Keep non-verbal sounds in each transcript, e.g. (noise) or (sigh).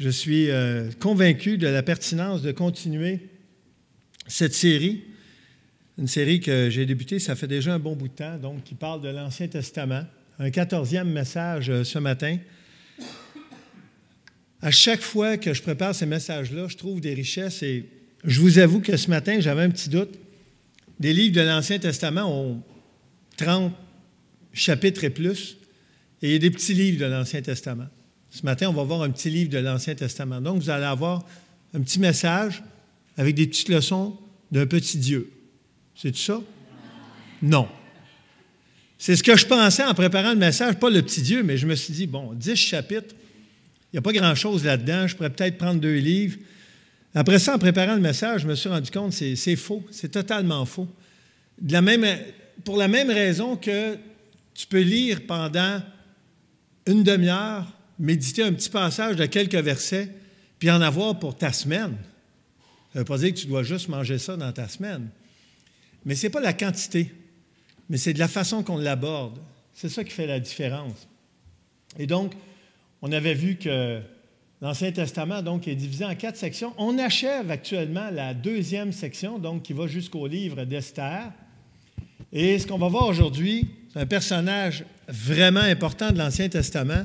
Je suis euh, convaincu de la pertinence de continuer cette série, une série que j'ai débutée, ça fait déjà un bon bout de temps, donc qui parle de l'Ancien Testament. Un quatorzième message euh, ce matin. À chaque fois que je prépare ces messages-là, je trouve des richesses et je vous avoue que ce matin, j'avais un petit doute. Des livres de l'Ancien Testament ont 30 chapitres et plus, et il y a des petits livres de l'Ancien Testament. Ce matin, on va voir un petit livre de l'Ancien Testament. Donc, vous allez avoir un petit message avec des petites leçons d'un petit Dieu. C'est tout ça? Non. C'est ce que je pensais en préparant le message, pas le petit Dieu, mais je me suis dit, bon, dix chapitres, il n'y a pas grand-chose là-dedans, je pourrais peut-être prendre deux livres. Après ça, en préparant le message, je me suis rendu compte que c'est faux, c'est totalement faux. pour la même raison que tu peux lire pendant une demi-heure méditer un petit passage de quelques versets, puis en avoir pour ta semaine. Ça ne veut pas dire que tu dois juste manger ça dans ta semaine. Mais ce n'est pas la quantité, mais c'est de la façon qu'on l'aborde. C'est ça qui fait la différence. Et donc, on avait vu que l'Ancien Testament donc, est divisé en quatre sections. On achève actuellement la deuxième section, donc qui va jusqu'au livre d'Esther. Et ce qu'on va voir aujourd'hui, c'est un personnage vraiment important de l'Ancien Testament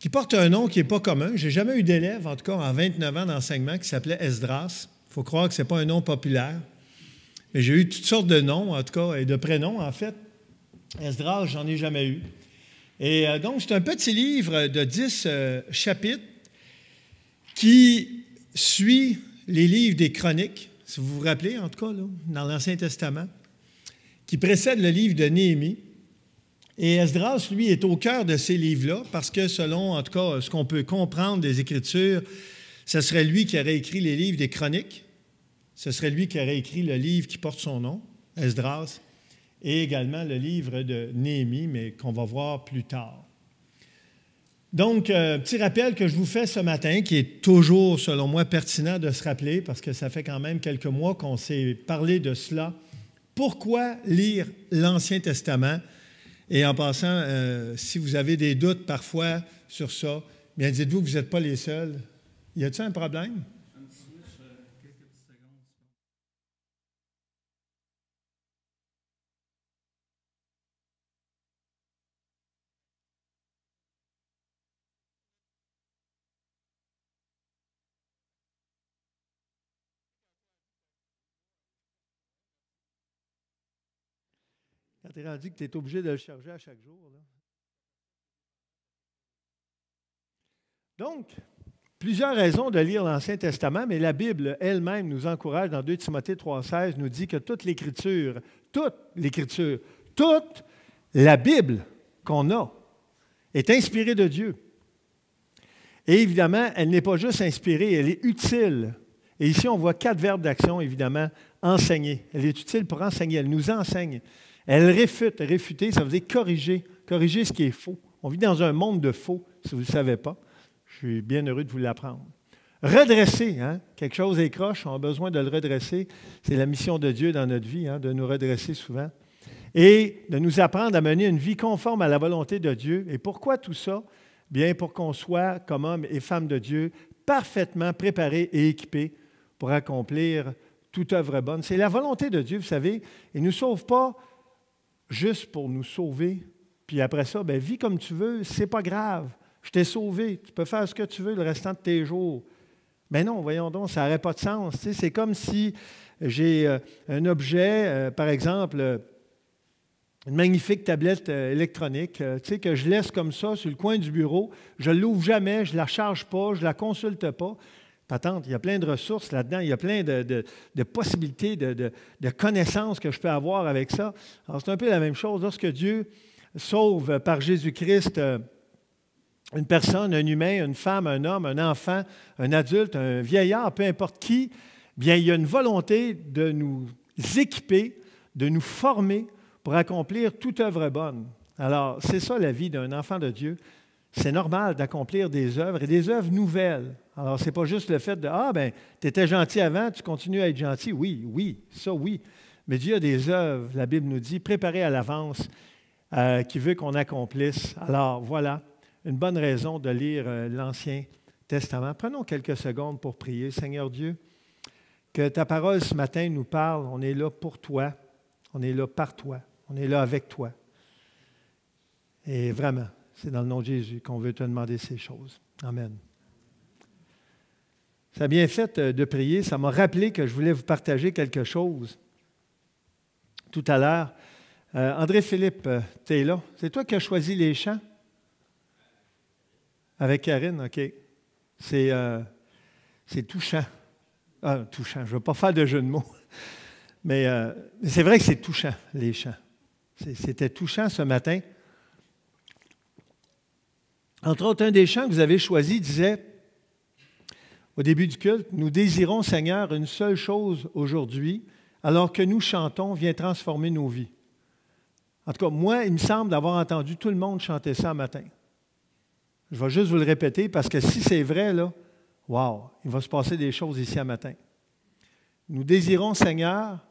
qui porte un nom qui n'est pas commun. J'ai jamais eu d'élève, en tout cas en 29 ans d'enseignement, qui s'appelait Esdras. Il faut croire que ce n'est pas un nom populaire. Mais j'ai eu toutes sortes de noms, en tout cas, et de prénoms, en fait. Esdras, j'en ai jamais eu. Et euh, donc, c'est un petit livre de 10 euh, chapitres qui suit les livres des chroniques, si vous vous rappelez, en tout cas, dans l'Ancien Testament, qui précède le livre de Néhémie. Et Esdras, lui, est au cœur de ces livres-là parce que selon, en tout cas, ce qu'on peut comprendre des Écritures, ce serait lui qui aurait écrit les livres des chroniques, ce serait lui qui aurait écrit le livre qui porte son nom, Esdras, et également le livre de Néhémie, mais qu'on va voir plus tard. Donc, euh, petit rappel que je vous fais ce matin, qui est toujours, selon moi, pertinent de se rappeler, parce que ça fait quand même quelques mois qu'on s'est parlé de cela. Pourquoi lire l'Ancien Testament et en passant, euh, si vous avez des doutes parfois sur ça, bien dites-vous que vous n'êtes pas les seuls. Y a-t-il un problème? rendu que tu es obligé de le charger à chaque jour. Donc, plusieurs raisons de lire l'Ancien Testament, mais la Bible elle-même nous encourage dans 2 Timothée 3,16, nous dit que toute l'Écriture, toute l'Écriture, toute la Bible qu'on a est inspirée de Dieu. Et évidemment, elle n'est pas juste inspirée, elle est utile. Et ici, on voit quatre verbes d'action, évidemment, enseigner. Elle est utile pour enseigner, elle nous enseigne. Elle réfute. Réfuter, ça veut dire corriger. Corriger ce qui est faux. On vit dans un monde de faux, si vous ne le savez pas. Je suis bien heureux de vous l'apprendre. Redresser, hein? quelque chose est croche, on a besoin de le redresser. C'est la mission de Dieu dans notre vie, hein, de nous redresser souvent. Et de nous apprendre à mener une vie conforme à la volonté de Dieu. Et pourquoi tout ça? Bien pour qu'on soit, comme homme et femme de Dieu, parfaitement préparés et équipés pour accomplir toute œuvre bonne. C'est la volonté de Dieu, vous savez. Il ne nous sauve pas juste pour nous sauver. Puis après ça, ben, vis comme tu veux, c'est pas grave. Je t'ai sauvé, tu peux faire ce que tu veux le restant de tes jours. Mais ben non, voyons donc, ça n'aurait pas de sens. c'est comme si j'ai euh, un objet, euh, par exemple, euh, une magnifique tablette électronique, que je laisse comme ça sur le coin du bureau. Je ne l'ouvre jamais, je ne la charge pas, je ne la consulte pas patente. Il y a plein de ressources là-dedans. Il y a plein de, possibilités, de, de, connaissances que je peux avoir avec ça. Alors, c'est un peu la même chose. Lorsque Dieu sauve par Jésus-Christ euh, une personne, un humain, une femme, un homme, un enfant, un adulte, un vieillard, peu importe qui, bien, il y a une volonté de nous équiper, de nous former pour accomplir toute œuvre bonne. Alors, c'est ça la vie d'un enfant de Dieu. C'est normal d'accomplir des œuvres et des œuvres nouvelles. Alors, ce n'est pas juste le fait de Ah, ben, tu étais gentil avant, tu continues à être gentil. Oui, oui, ça, oui. Mais Dieu a des œuvres, la Bible nous dit, préparées à l'avance, euh, qui veut qu'on accomplisse. Alors, voilà, une bonne raison de lire euh, l'Ancien Testament. Prenons quelques secondes pour prier. Seigneur Dieu, que ta parole ce matin nous parle. On est là pour toi, on est là par toi, on est là avec toi. Et vraiment, c'est dans le nom de Jésus qu'on veut te demander ces choses. Amen. Ça a bien fait euh, de prier. Ça m'a rappelé que je voulais vous partager quelque chose tout à l'heure. Euh, André-Philippe, euh, tu es là. C'est toi qui as choisi les chants? Avec Karine, OK. C'est touchant. Ah, touchant. Je ne veux pas faire de jeu de mots. (laughs) Mais, mais c'est vrai que c'est touchant, les chants. C'était touchant ce matin. Entre autres, un des chants que vous avez choisi disait au début du culte, nous désirons, Seigneur, une seule chose aujourd'hui, alors que nous chantons, viens transformer nos vies. En tout cas, moi, il me semble d'avoir entendu tout le monde chanter ça matin. Je vais juste vous le répéter parce que si c'est vrai, là, wow, il va se passer des choses ici à matin. Nous désirons, Seigneur,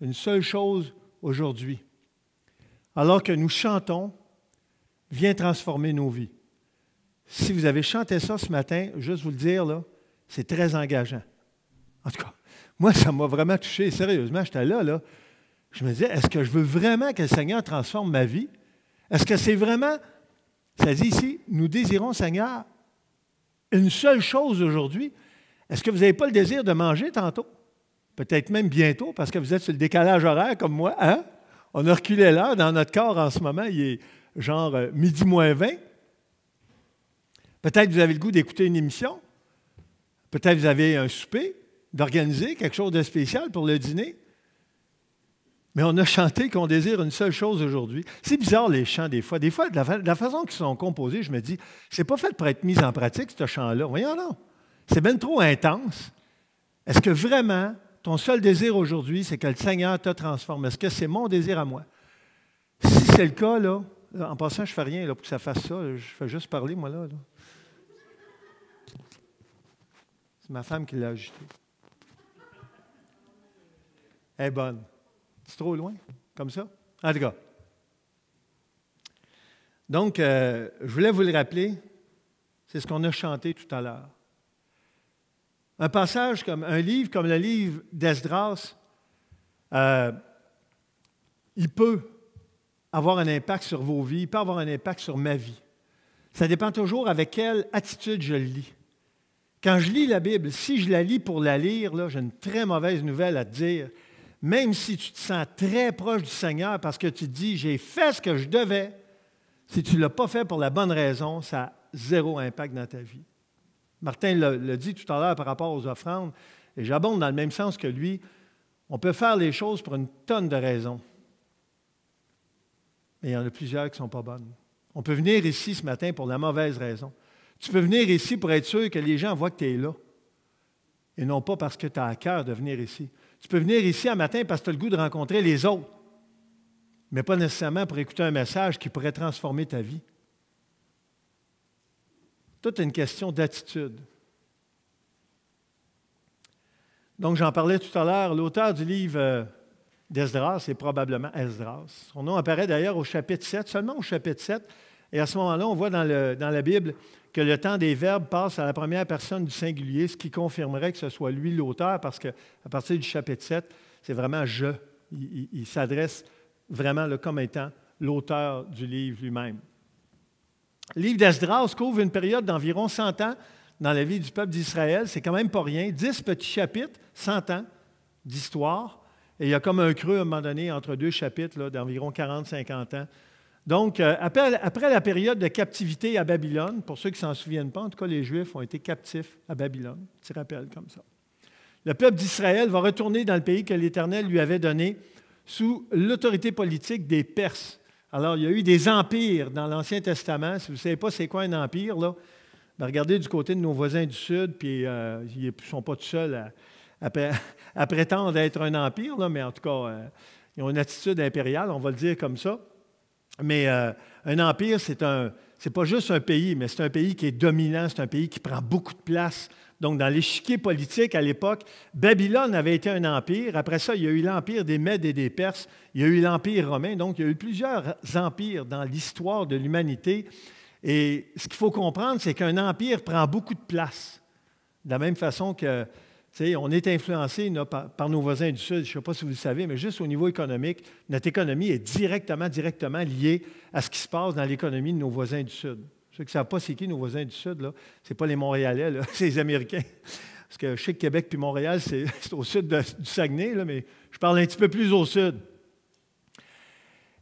une seule chose aujourd'hui. Alors que nous chantons, viens transformer nos vies. Si vous avez chanté ça ce matin, juste vous le dire, là, c'est très engageant. En tout cas, moi, ça m'a vraiment touché. Sérieusement, j'étais là, là. Je me disais, est-ce que je veux vraiment que le Seigneur transforme ma vie? Est-ce que c'est vraiment. Ça dit ici, nous désirons, Seigneur, une seule chose aujourd'hui. Est-ce que vous n'avez pas le désir de manger tantôt? Peut-être même bientôt, parce que vous êtes sur le décalage horaire comme moi. Hein? On a reculé l'heure dans notre corps en ce moment, il est genre euh, midi moins 20. Peut-être que vous avez le goût d'écouter une émission. Peut-être vous avez un souper, d'organiser quelque chose de spécial pour le dîner. Mais on a chanté qu'on désire une seule chose aujourd'hui. C'est bizarre les chants des fois. Des fois, de la, façon qu'ils sont composés, je me dis, c'est pas fait pour être mis en pratique, ce chant-là. Voyons non. C'est bien trop intense. Est-ce que vraiment, ton seul désir aujourd'hui, c'est que le Seigneur te transforme? Est-ce que c'est mon désir à moi? Si c'est le cas, là, en passant, je fais rien là, pour que ça fasse ça. Je fais juste parler, moi, là. C'est ma femme qui l'a ajouté. Elle est bonne. C'est trop loin, comme ça? En tout cas. Donc, euh, je voulais vous le rappeler, c'est ce qu'on a chanté tout à l'heure. Un passage comme un livre, comme le livre d'Esdras, euh, il peut avoir un impact sur vos vies, il peut avoir un impact sur ma vie. Ça dépend toujours avec quelle attitude je le lis. Quand je lis la Bible, si je la lis pour la lire, j'ai une très mauvaise nouvelle à te dire. Même si tu te sens très proche du Seigneur parce que tu te dis, j'ai fait ce que je devais, si tu ne l'as pas fait pour la bonne raison, ça a zéro impact dans ta vie. Martin l'a dit tout à l'heure par rapport aux offrandes, et j'abonde dans le même sens que lui. On peut faire les choses pour une tonne de raisons, mais il y en a plusieurs qui ne sont pas bonnes. On peut venir ici ce matin pour la mauvaise raison. Tu peux venir ici pour être sûr que les gens voient que tu es là et non pas parce que tu as à cœur de venir ici. Tu peux venir ici un matin parce que tu as le goût de rencontrer les autres, mais pas nécessairement pour écouter un message qui pourrait transformer ta vie. Tout est une question d'attitude. Donc, j'en parlais tout à l'heure, l'auteur du livre euh, d'Esdras est probablement Esdras. Son nom apparaît d'ailleurs au chapitre 7, seulement au chapitre 7. Et à ce moment-là, on voit dans, dans la Bible que le temps des verbes passe à la première personne du singulier, ce qui confirmerait que ce soit lui l'auteur, parce qu'à partir du chapitre 7, c'est vraiment je. Il, s'adresse vraiment le comme étant l'auteur du livre lui-même. Le livre d'Esdras couvre une période d'environ 100 ans dans la vie du peuple d'Israël. C'est quand même pas rien. 10 petits chapitres, 100 ans d'histoire. Et il y a comme un creux à un moment donné entre deux chapitres d'environ 40-50 ans donc, euh, après, la période de captivité à Babylone, pour ceux qui ne s'en souviennent pas, en tout cas, les Juifs ont été captifs à Babylone. Petit rappel comme ça. Le peuple d'Israël va retourner dans le pays que l'Éternel lui avait donné sous l'autorité politique des Perses. Alors, il y a eu des empires dans l'Ancien Testament. Si vous ne savez pas c'est quoi un empire, ben, regardez du côté de nos voisins du Sud, puis euh, ils ne sont pas tout seuls à, (laughs) prétendre être un empire, mais en tout cas, euh, ils ont une attitude impériale, on va le dire comme ça. Mais euh, un empire, c'est un, pas juste un pays, mais c'est un pays qui est dominant, c'est un pays qui prend beaucoup de place. Donc, dans l'échiquier politique à l'époque, Babylone avait été un empire. Après ça, il y a eu l'empire des Mèdes et des Perses. Il y a eu l'empire romain. Donc, il y a eu plusieurs empires dans l'histoire de l'humanité. Et ce qu'il faut comprendre, c'est qu'un empire prend beaucoup de place. De la même façon que on est influencé par, nos voisins du Sud. Je ne sais pas si vous le savez, mais juste au niveau économique, notre économie est directement, directement liée à ce qui se passe dans l'économie de nos voisins du Sud. Ceux qui ne savent pas c'est qui nos voisins du Sud, ce n'est pas les Montréalais, (laughs) c'est les Américains. Parce que je sais que Québec puis Montréal, c'est (laughs) au sud du Saguenay, mais je parle un petit peu plus au sud.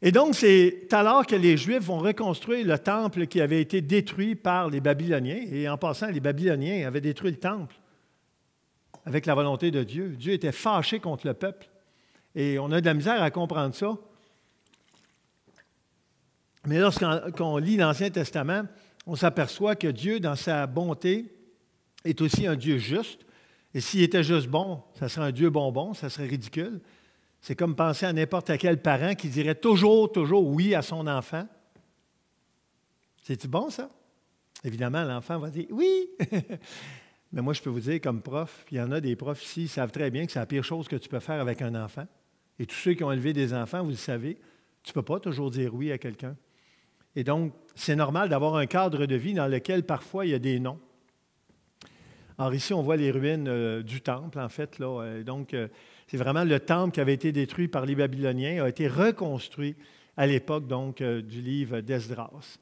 Et donc, c'est alors que les Juifs vont reconstruire le temple qui avait été détruit par les Babyloniens. Et en passant, les Babyloniens avaient détruit le temple avec la volonté de Dieu. Dieu était fâché contre le peuple. Et on a de la misère à comprendre ça. Mais lorsqu'on lit l'Ancien Testament, on s'aperçoit que Dieu, dans sa bonté, est aussi un Dieu juste. Et s'il était juste bon, ça serait un Dieu bonbon, ça serait ridicule. C'est comme penser à n'importe quel parent qui dirait toujours, toujours oui à son enfant. C'est-tu bon, ça? Évidemment, l'enfant va dire oui. (laughs) Mais moi, je peux vous dire, comme prof, il y en a des profs ici qui savent très bien que c'est la pire chose que tu peux faire avec un enfant. Et tous ceux qui ont élevé des enfants, vous le savez, tu ne peux pas toujours dire oui à quelqu'un. Et donc, c'est normal d'avoir un cadre de vie dans lequel parfois il y a des noms. Alors ici, on voit les ruines euh, du temple, en fait. Là, euh, donc, euh, c'est vraiment le temple qui avait été détruit par les Babyloniens, a été reconstruit à l'époque donc du livre d'Esdras.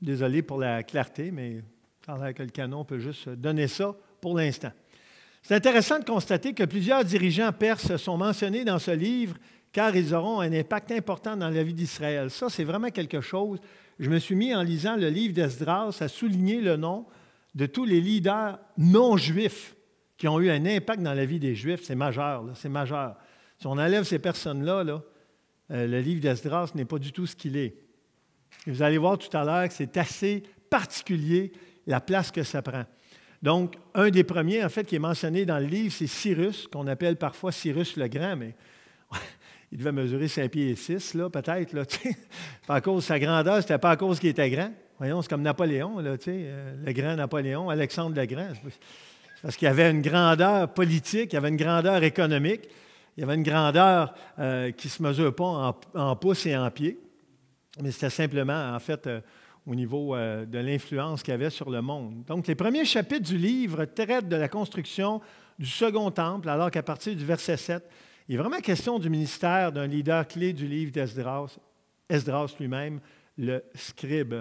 Désolé pour la clarté, mais alors avec le canon, on peut juste donner ça pour l'instant. C'est intéressant de constater que plusieurs dirigeants perses sont mentionnés dans ce livre car ils auront un impact important dans la vie d'Israël. Ça, c'est vraiment quelque chose. Je me suis mis en lisant le livre d'Esdras à souligner le nom de tous les leaders non juifs qui ont eu un impact dans la vie des Juifs. C'est majeur, c'est majeur. Si on enlève ces personnes-là, euh, le livre d'Esdras n'est pas du tout ce qu'il est. Et vous allez voir tout à l'heure que c'est assez particulier la place que ça prend. Donc, un des premiers, en fait, qui est mentionné dans le livre, c'est Cyrus, qu'on appelle parfois Cyrus le Grand, mais (laughs) il devait mesurer 5 pieds et 6, là, peut-être. Là, (laughs) à cause de sa grandeur, c'était pas à cause qu'il était grand. Voyons, c'est comme Napoléon, là, euh, le grand Napoléon, Alexandre le Grand. Parce qu'il y avait une grandeur politique, il y avait une grandeur économique, il y avait une grandeur euh, qui ne se mesure pas en, pouces et en pieds, mais c'était simplement, en fait, euh, au niveau euh, de l'influence qu'il avait sur le monde. Donc, les premiers chapitres du livre traitent de la construction du second temple, alors qu'à partir du verset 7, il est vraiment question du ministère d'un leader clé du livre d'Esdras, Esdras lui-même, le scribe.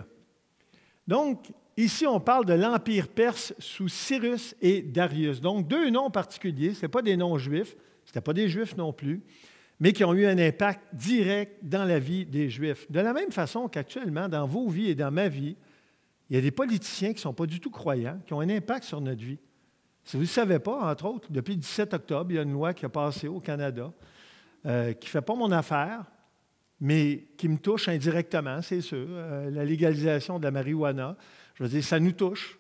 Donc, ici, on parle de l'Empire perse sous Cyrus et Darius. Donc, deux noms particuliers, ce pas des noms juifs, ce pas des juifs non plus mais qui ont eu un impact direct dans la vie des Juifs. De la même façon qu'actuellement, dans vos vies et dans ma vie, il y a des politiciens qui ne sont pas du tout croyants, qui ont un impact sur notre vie. Si vous ne le savez pas, entre autres, depuis le 17 octobre, il y a une loi qui a passé au Canada euh, qui ne fait pas mon affaire, mais qui me touche indirectement, c'est sûr. Euh, la légalisation de la marijuana, je veux dire, ça nous touche.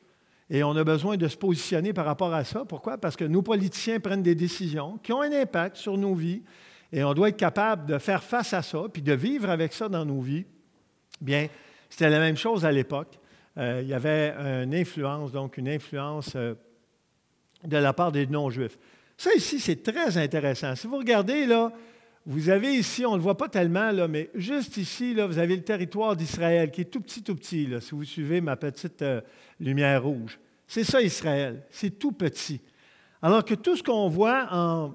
Et on a besoin de se positionner par rapport à ça. Pourquoi? Parce que nos politiciens prennent des décisions qui ont un impact sur nos vies, et on doit être capable de faire face à ça, puis de vivre avec ça dans nos vies. Bien, c'était la même chose à l'époque. Euh, il y avait une influence, donc une influence euh, de la part des non-juifs. Ça ici, c'est très intéressant. Si vous regardez là, vous avez ici, on ne le voit pas tellement, là, mais juste ici, là, vous avez le territoire d'Israël qui est tout petit, tout petit, là, si vous suivez ma petite euh, lumière rouge. C'est ça Israël, c'est tout petit. Alors que tout ce qu'on voit en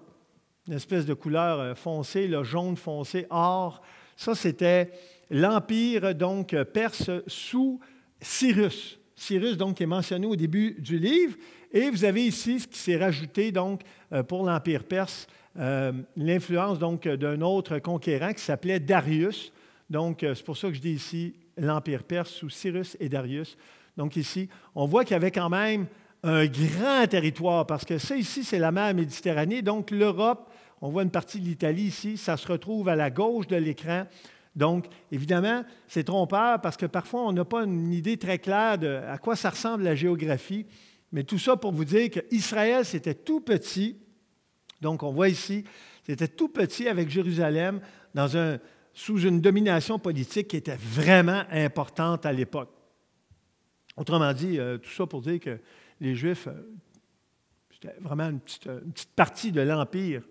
une espèce de couleur euh, foncée, le jaune foncé, or. Ça, c'était l'empire donc perse sous Cyrus. Cyrus, donc, est mentionné au début du livre. Et vous avez ici ce qui s'est rajouté, donc, euh, pour l'empire perse, euh, l'influence, donc, d'un autre conquérant qui s'appelait Darius. Donc, c'est pour ça que je dis ici l'empire perse sous Cyrus et Darius. Donc, ici, on voit qu'il y avait quand même un grand territoire, parce que ça ici, c'est la mer Méditerranée, donc l'Europe, on voit une partie de l'Italie ici, ça se retrouve à la gauche de l'écran. Donc, évidemment, c'est trompeur parce que parfois, on n'a pas une idée très claire de à quoi ça ressemble la géographie. Mais tout ça pour vous dire qu'Israël, c'était tout petit. Donc, on voit ici, c'était tout petit avec Jérusalem dans sous une domination politique qui était vraiment importante à l'époque. Autrement dit, euh, tout ça pour dire que les Juifs, euh, c'était vraiment euh, une petite, partie de l'Empire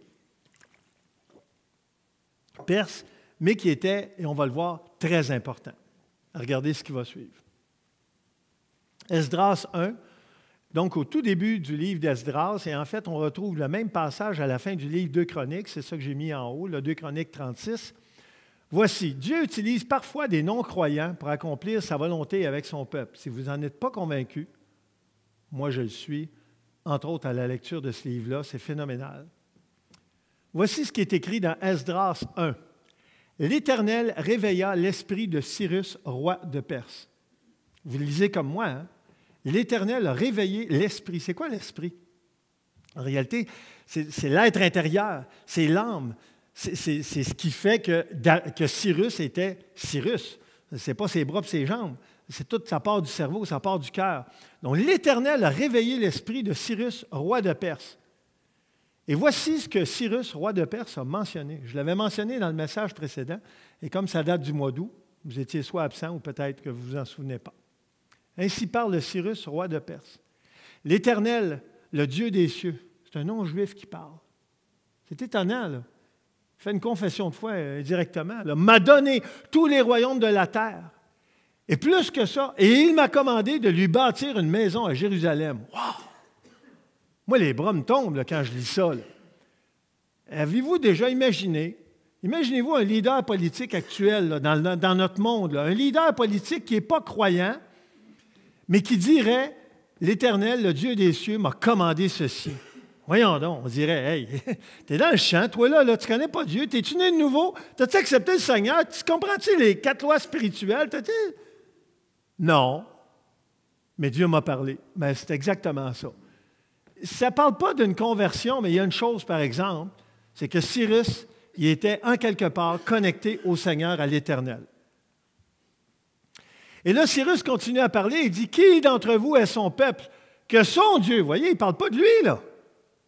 perse, mais qui était, et on va le voir, très important. Regardez ce qui va suivre. Esdras 1, donc au tout début du livre d'Esdras, et en fait, on retrouve le même passage à la fin du livre 2 Chroniques, c'est ça que j'ai mis en haut, le 2 Chroniques 36. Voici, Dieu utilise parfois des non-croyants pour accomplir sa volonté avec son peuple. Si vous n'en êtes pas convaincu, moi, je le suis, entre autres à la lecture de ce livre-là. C'est phénoménal. Voici ce qui est écrit dans Esdras 1. L'Éternel réveilla l'esprit de Cyrus, roi de Perse. Vous le lisez comme moi. Hein? L'Éternel a réveillé l'esprit. C'est quoi l'esprit? En réalité, c'est l'être intérieur, c'est l'âme. C'est ce qui fait que, que Cyrus était Cyrus. Ce n'est pas ses bras et ses jambes c'est toute sa part du cerveau, sa part du cœur. Donc l'Éternel a réveillé l'esprit de Cyrus, roi de Perse. Et voici ce que Cyrus, roi de Perse, a mentionné. Je l'avais mentionné dans le message précédent, et comme ça date du mois d'août, vous étiez soit absent ou peut-être que vous vous en souvenez pas. Ainsi parle Cyrus, roi de Perse. L'Éternel, le Dieu des cieux, c'est un nom juif qui parle. C'est étonnant, là. Il fait une confession de foi euh, directement il M'a donné tous les royaumes de la terre et plus que ça, et il m'a commandé de lui bâtir une maison à Jérusalem. Wow! Moi, les bras me tombent quand je lis ça. Avez-vous déjà imaginé, imaginez-vous un leader politique actuel dans, notre monde, un leader politique qui n'est pas croyant, mais qui dirait, l'Éternel, le Dieu des cieux, m'a commandé ceci. Voyons donc, on dirait, hey, (laughs) t'es dans le champ, toi là, là tu connais pas Dieu, t'es-tu né de nouveau? T'as-tu accepté le Seigneur? Tu comprends-tu les quatre lois spirituelles? T'as-tu... Non, mais Dieu m'a parlé. Mais ben, c'est exactement ça. Ça ne parle pas d'une conversion, mais il y a une chose, par exemple, c'est que Cyrus, il était en quelque part connecté au Seigneur, à l'Éternel. Et là, Cyrus continue à parler, il dit, qui d'entre vous est son peuple? Que son Dieu, vous voyez, il ne parle pas de lui, là.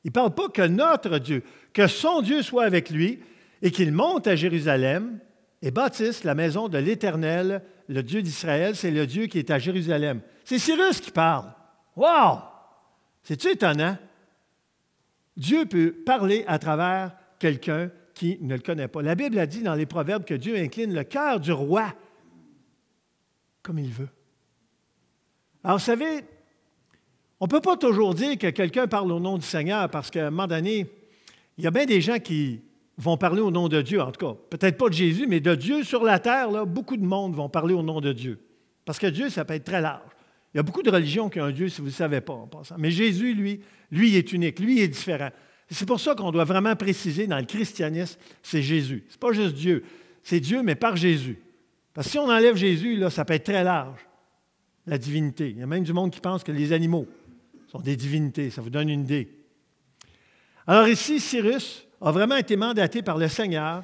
Il ne parle pas que notre Dieu, que son Dieu soit avec lui et qu'il monte à Jérusalem et bâtissent la maison de l'Éternel, le Dieu d'Israël, c'est le Dieu qui est à Jérusalem. C'est Cyrus qui parle. Wow! C'est-tu étonnant? Dieu peut parler à travers quelqu'un qui ne le connaît pas. La Bible a dit dans les Proverbes que Dieu incline le cœur du roi comme il veut. Alors, vous savez, on ne peut pas toujours dire que quelqu'un parle au nom du Seigneur parce qu'à un moment donné, il y a bien des gens qui vont parler au nom de Dieu, en tout cas. Peut-être pas de Jésus, mais de Dieu sur la terre, là, beaucoup de monde vont parler au nom de Dieu. Parce que Dieu, ça peut être très large. Il y a beaucoup de religions qui ont un Dieu, si vous ne le savez pas en passant. Mais Jésus, lui, lui est unique, lui est différent. C'est pour ça qu'on doit vraiment préciser dans le christianisme, c'est Jésus. Ce n'est pas juste Dieu. C'est Dieu, mais par Jésus. Parce que si on enlève Jésus, là, ça peut être très large, la divinité. Il y a même du monde qui pense que les animaux sont des divinités. Ça vous donne une idée. Alors ici, Cyrus, a vraiment été mandaté par le Seigneur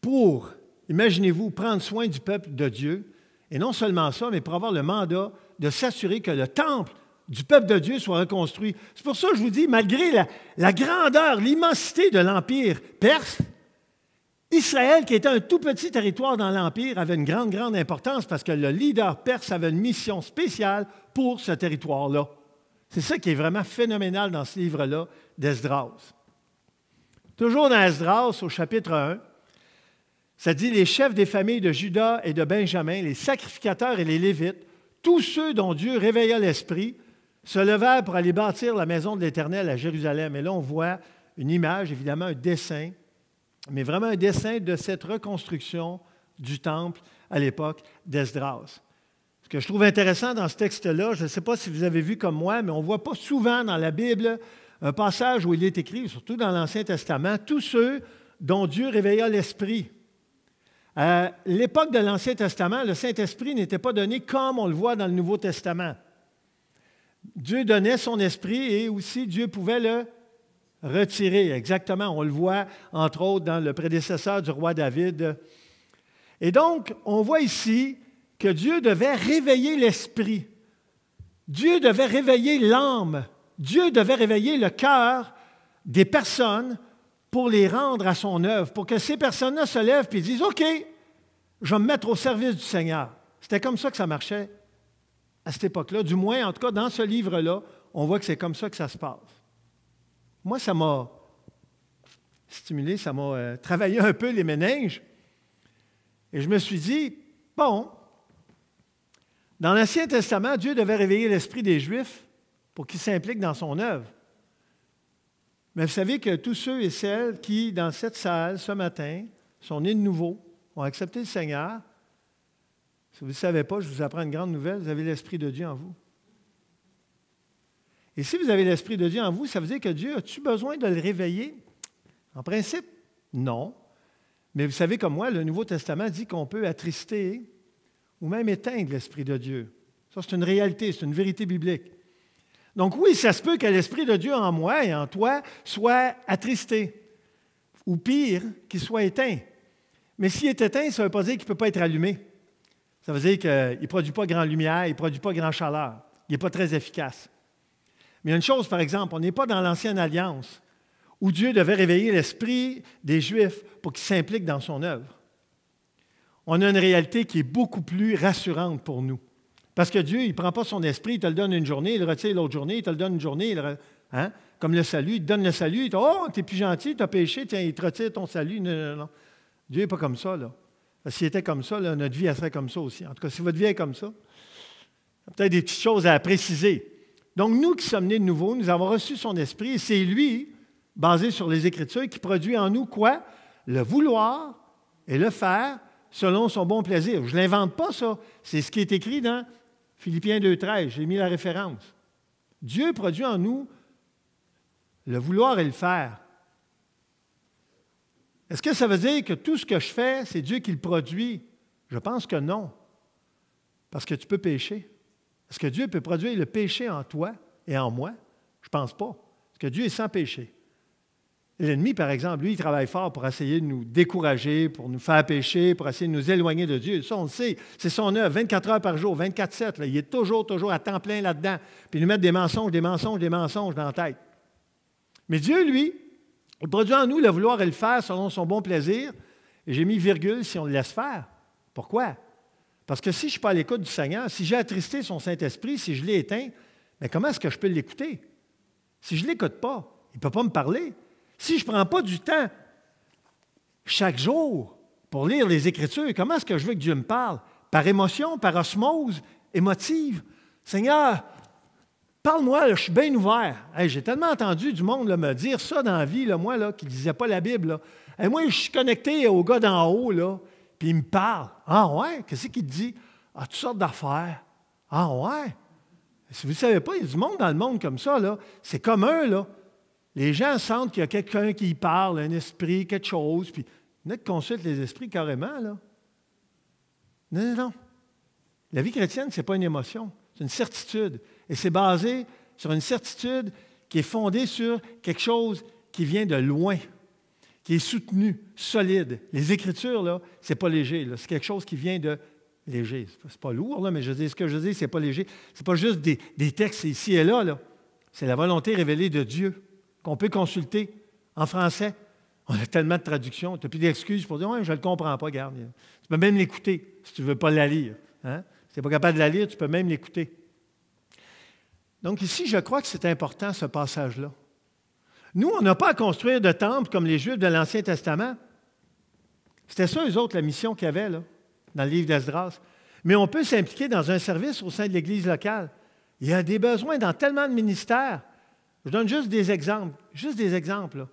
pour, imaginez-vous, prendre soin du peuple de Dieu. Et non seulement ça, mais pour avoir le mandat de s'assurer que le temple du peuple de Dieu soit reconstruit. C'est pour ça que je vous dis, malgré la, grandeur, l'immensité de l'Empire perse, Israël, qui était un tout petit territoire dans l'Empire, avait une grande, grande importance parce que le leader perse avait une mission spéciale pour ce territoire-là. C'est ça qui est vraiment phénoménal dans ce livre-là d'Esdras. Toujours dans Esdras, au chapitre 1, ça dit les chefs des familles de Judas et de Benjamin, les sacrificateurs et les Lévites, tous ceux dont Dieu réveilla l'esprit, se levèrent pour aller bâtir la maison de l'Éternel à Jérusalem. Et là, on voit une image, évidemment, un dessin, mais vraiment un dessin de cette reconstruction du temple à l'époque d'Esdras. Ce que je trouve intéressant dans ce texte-là, je ne sais pas si vous avez vu comme moi, mais on ne voit pas souvent dans la Bible un passage où il est écrit, surtout dans l'Ancien Testament, tous ceux dont Dieu réveilla l'esprit. À euh, l'époque de l'Ancien Testament, le Saint-Esprit n'était pas donné comme on le voit dans le Nouveau Testament. Dieu donnait son esprit et aussi Dieu pouvait le retirer. Exactement, on le voit entre autres dans le prédécesseur du roi David. Et donc, on voit ici que Dieu devait réveiller l'esprit. Dieu devait réveiller l'âme Dieu devait réveiller le cœur des personnes pour les rendre à son œuvre, pour que ces personnes-là se lèvent et disent, OK, je vais me mettre au service du Seigneur. C'était comme ça que ça marchait à cette époque-là. Du moins, en tout cas, dans ce livre-là, on voit que c'est comme ça que ça se passe. Moi, ça m'a stimulé, ça m'a euh, travaillé un peu les méninges. Et je me suis dit, bon, dans l'Ancien Testament, Dieu devait réveiller l'esprit des Juifs pour qu'il s'implique dans son œuvre. Mais vous savez que tous ceux et celles qui, dans cette salle ce matin, sont nés de nouveau, ont accepté le Seigneur, si vous ne savez pas, je vous apprends une grande nouvelle, vous avez l'Esprit de Dieu en vous. Et si vous avez l'Esprit de Dieu en vous, ça veut dire que Dieu, as-tu besoin de le réveiller? En principe, non. Mais vous savez comme moi, le Nouveau Testament dit qu'on peut attrister ou même éteindre l'Esprit de Dieu. Ça, c'est une réalité, c'est une vérité biblique. Donc oui, ça se peut que l'Esprit de Dieu en moi et en toi soit attristé, ou pire, qu'il soit éteint. Mais s'il est éteint, ça ne veut pas dire qu'il ne peut pas être allumé. Ça veut dire qu'il ne produit pas grand lumière, il ne produit pas grand chaleur. Il n'est pas très efficace. Mais une chose, par exemple, on n'est pas dans l'ancienne alliance où Dieu devait réveiller l'esprit des Juifs pour qu'ils s'impliquent dans son œuvre. On a une réalité qui est beaucoup plus rassurante pour nous. Parce que Dieu, il ne prend pas son esprit, il te le donne une journée, il le retire l'autre journée, il te le donne une journée, il le... hein? comme le salut, il te donne le salut, il te dit, oh, t'es plus gentil, t'as péché, tiens, il te retire ton salut. Non, Dieu n'est pas comme ça, là. Si était comme ça, notre vie, serait comme ça aussi. En tout cas, si votre vie est comme ça, peut-être des petites choses à préciser. Donc, nous qui sommes nés de nouveau, nous avons reçu son esprit, et c'est lui, basé sur les Écritures, qui produit en nous quoi? Le vouloir et le faire selon son bon plaisir. Je ne l'invente pas, ça. C'est ce qui est écrit dans Philippiens 2.13, j'ai mis la référence. Dieu produit en nous le vouloir et le faire. Est-ce que ça veut dire que tout ce que je fais, c'est Dieu qui le produit? Je pense que non, parce que tu peux pécher. Est-ce que Dieu peut produire le péché en toi et en moi? Je ne pense pas. Parce que Dieu est sans péché. L'ennemi, par exemple, lui, il travaille fort pour essayer de nous décourager, pour nous faire pécher, pour essayer de nous éloigner de Dieu. Ça, on le sait. C'est son œuvre, 24 heures par jour, 24-7. Il est toujours, toujours à temps plein là-dedans. Puis il nous met des mensonges, des mensonges, des mensonges dans la tête. Mais Dieu, lui, il produit en nous le vouloir et le faire selon son bon plaisir. Et j'ai mis virgule si on le laisse faire. Pourquoi? Parce que si je ne suis pas à l'écoute du Seigneur, si j'ai attristé son Saint-Esprit, si je l'ai éteint, mais comment est-ce que je peux l'écouter? Si je ne l'écoute pas, il ne peut pas me parler. Si je ne prends pas du temps chaque jour pour lire les Écritures, comment est-ce que je veux que Dieu me parle? Par émotion, par osmose émotive. Seigneur, parle-moi, je suis bien ouvert. J'ai tellement entendu du monde me dire ça dans la vie, moi, là, qui ne disait pas la Bible. moi, je suis connecté au gars d'en haut, là, puis il me parle. Ah ouais, qu'est-ce qu'il te dit? Ah, toutes sortes d'affaires. Ah ouais. Si vous ne savez pas, il y a du monde dans le monde comme ça, là. C'est commun, là les gens sentent qu'il y a quelqu'un qui parle, un esprit, quelque chose, puis qu'on consulte les esprits carrément, là. Non, non, non. La vie chrétienne, ce n'est pas une émotion, c'est une certitude. Et c'est basé sur une certitude qui est fondée sur quelque chose qui vient de loin, qui est soutenu, solide. Les Écritures, là, n'est pas léger, c'est quelque chose qui vient de léger. C'est pas lourd, mais je dis, ce que je dis, n'est pas léger. Ce n'est pas juste des, des, textes ici et là, là. c'est la volonté révélée de Dieu qu'on peut consulter en français. On a tellement de traductions, tu n'as plus d'excuses pour dire ouais, je ne le comprends pas, garde. Tu peux même l'écouter si tu ne veux pas la lire. Hein. Si tu n'es pas capable de la lire, tu peux même l'écouter. Donc ici, je crois que c'est important ce passage-là. Nous, on n'a pas à construire de temple comme les Juifs de l'Ancien Testament. C'était ça, eux autres, la mission qu'ils avaient là, dans le livre d'Esdras. Mais on peut s'impliquer dans un service au sein de l'Église locale. Il y a des besoins dans tellement de ministères. Je donne juste des exemples, juste des exemples.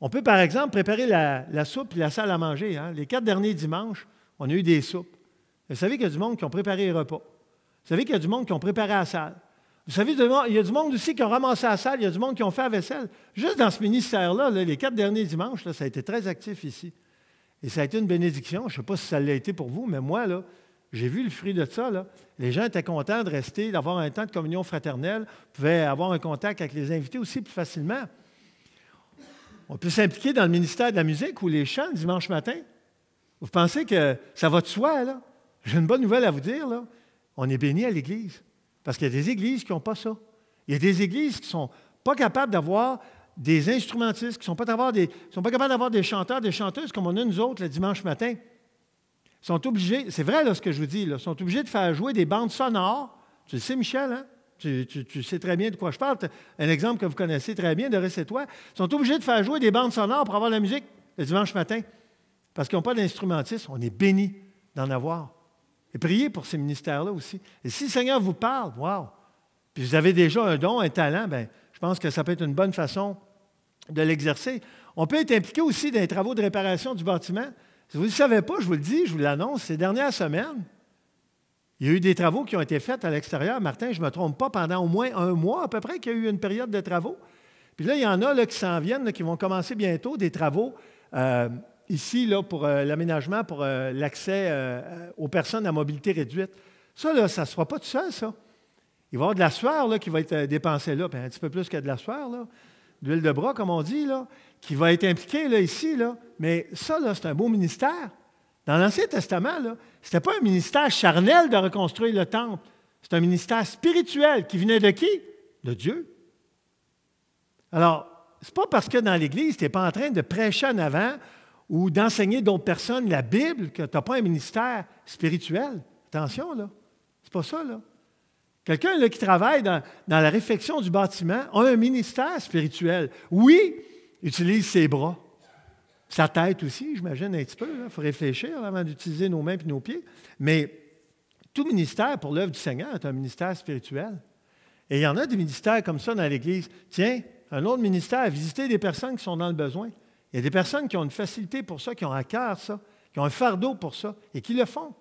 On peut, par exemple, préparer la, soupe et la salle à manger. Hein. Les quatre derniers dimanches, on a eu des soupes. Vous savez qu'il y a du monde qui ont préparé les repas. Vous savez qu'il y a du monde qui ont préparé la salle. Vous savez, il y a du monde aussi qui ont ramassé la salle, il y a du monde qui ont fait la vaisselle. Juste dans ce ministère-là, les quatre derniers dimanches, ça a été très actif ici. Et ça a été une bénédiction. Je ne sais pas si ça l'a été pour vous, mais moi, là, j'ai vu le fruit de ça. Là. Les gens étaient contents de rester, d'avoir un temps de communion fraternelle, pouvaient avoir un contact avec les invités aussi plus facilement. On peut s'impliquer dans le ministère de la musique ou les chants dimanche matin. Vous pensez que ça va de soi, là? J'ai une bonne nouvelle à vous dire, là. On est béni à l'Église. Parce qu'il y a des églises qui n'ont pas ça. Il y a des églises qui ne sont pas capables d'avoir des instrumentistes, qui ne sont, pas capables d'avoir des chanteurs, des chanteuses comme on a nous autres le dimanche matin sont obligés, c'est vrai ce que je vous dis, ils sont obligés de faire jouer des bandes sonores. Tu le sais, Michel, hein? Tu, sais très bien de quoi je parle. Un exemple que vous connaissez très bien, de et toi, sont obligés de faire jouer des bandes sonores pour avoir de la musique le dimanche matin. Parce qu'ils n'ont pas d'instrumentistes. On est béni d'en avoir. Et priez pour ces ministères-là aussi. Et si le Seigneur vous parle, wow! Puis vous avez déjà un don, un talent, ben, je pense que ça peut être une bonne façon de l'exercer. On peut être impliqué aussi dans les travaux de réparation du bâtiment. Si vous ne le savez pas, je vous le dis, je vous l'annonce, ces dernières semaines, il y a eu des travaux qui ont été faits à l'extérieur. Martin, je ne me trompe pas, pendant au moins un mois à peu près qu'il y a eu une période de travaux. Puis là, il y en a là, qui s'en viennent, qui vont commencer bientôt des travaux euh, ici là, pour euh, l'aménagement, pour euh, l'accès aux personnes à mobilité réduite. Ça, là, ça ne se fera pas tout seul, ça. Il va y avoir de la sueur qui va être dépensée là, un petit peu plus que de la sueur, là, de l'huile de bras, comme on dit, là, qui va être impliquée là, ici. Là. Mais ça, c'est un beau ministère. Dans l'Ancien Testament, ce n'était pas un ministère charnel de reconstruire le temple. C'est un ministère spirituel qui venait de qui? De Dieu. Alors, ce n'est pas parce que dans l'Église, tu n'es pas en train de prêcher en avant ou d'enseigner d'autres personnes la Bible que tu n'as pas un ministère spirituel. Attention, là. C'est pas ça, là. Quelqu'un qui travaille dans, la réfection du bâtiment a un ministère spirituel. Oui, utilise ses bras. Sa tête aussi, j'imagine, un petit peu. Il faut réfléchir avant d'utiliser nos mains et nos pieds. Mais tout ministère pour l'œuvre du Seigneur est un ministère spirituel. Et il y en a des ministères comme ça dans l'Église. Tiens, un autre ministère, visiter des personnes qui sont dans le besoin. Il y a des personnes qui ont une facilité pour ça, qui ont à cœur ça, qui ont un fardeau pour ça et qui le font.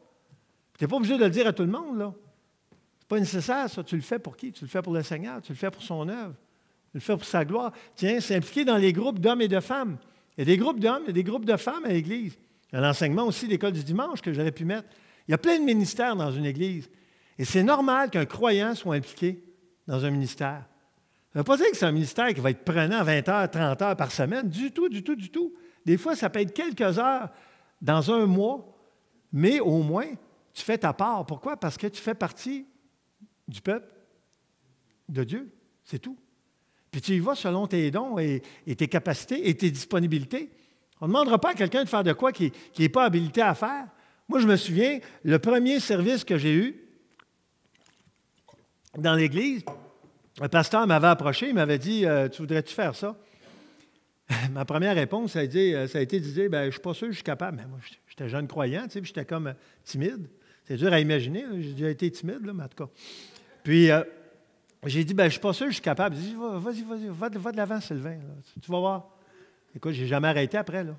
Tu n'es pas obligé de le dire à tout le monde, là. n'est pas nécessaire, ça. Tu le fais pour qui? Tu le fais pour le Seigneur, tu le fais pour son œuvre, tu le fais pour sa gloire. Tiens, s'impliquer dans les groupes d'hommes et de femmes. Il y a des groupes d'hommes, il y a des groupes de femmes à l'Église. Il y a l'enseignement aussi, l'école du dimanche que j'aurais pu mettre. Il y a plein de ministères dans une Église. Et c'est normal qu'un croyant soit impliqué dans un ministère. Ça ne veut pas dire que c'est un ministère qui va être prenant 20 heures, 30 heures par semaine, du tout, du tout, du tout. Des fois, ça peut être quelques heures dans un mois, mais au moins, tu fais ta part. Pourquoi? Parce que tu fais partie du peuple de Dieu. C'est tout. Puis tu y vas selon tes dons et, tes capacités et tes disponibilités. On ne demandera pas à quelqu'un de faire de quoi qu'il n'est pas habilité à faire. Moi, je me souviens, le premier service que j'ai eu dans l'Église, un pasteur m'avait approché, il m'avait dit euh, Tu voudrais-tu faire ça (laughs) Ma première réponse, ça a été, euh, ça a été de dire ben, Je ne suis pas sûr que je suis capable. Mais moi, j'étais jeune croyant, tu sais, j'étais comme euh, timide. C'est dur à imaginer. J'ai déjà été timide, là, mais en tout cas. Puis, j'ai dit, ben, je ne suis pas sûr que je suis capable. Il dit, vas-y, vas-y, va, de l'avant, Sylvain. Tu, vas voir. Écoute, je n'ai jamais arrêté après. Là.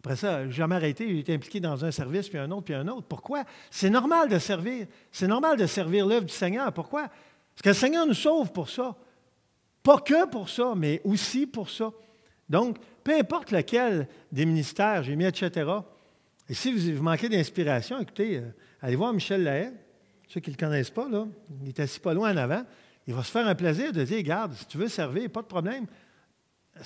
Après ça, je n'ai jamais arrêté. J'ai été impliqué dans un service, puis un autre, puis un autre. Pourquoi? C'est normal de servir. C'est normal de servir l'œuvre du Seigneur. Pourquoi? Parce que le Seigneur nous sauve pour ça. Pas que pour ça, mais aussi pour ça. Donc, peu importe lequel des ministères j'ai mis, etc. Et si vous manquez d'inspiration, écoutez, euh, allez voir Michel Lahaye ceux qui ne le connaissent pas, là, il est assis pas loin en avant, il va se faire un plaisir de dire, garde, si tu veux servir, pas de problème.